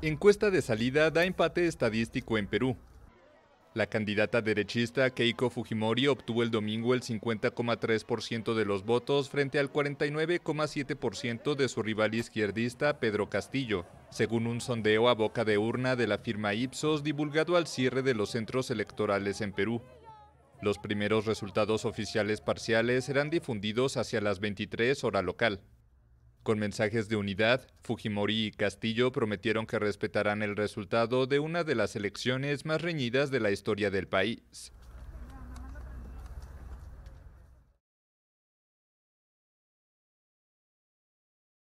Encuesta de salida da empate estadístico en Perú. La candidata derechista Keiko Fujimori obtuvo el domingo el 50,3% de los votos frente al 49,7% de su rival izquierdista Pedro Castillo, según un sondeo a boca de urna de la firma Ipsos divulgado al cierre de los centros electorales en Perú. Los primeros resultados oficiales parciales serán difundidos hacia las 23 hora local. Con mensajes de unidad, Fujimori y Castillo prometieron que respetarán el resultado de una de las elecciones más reñidas de la historia del país.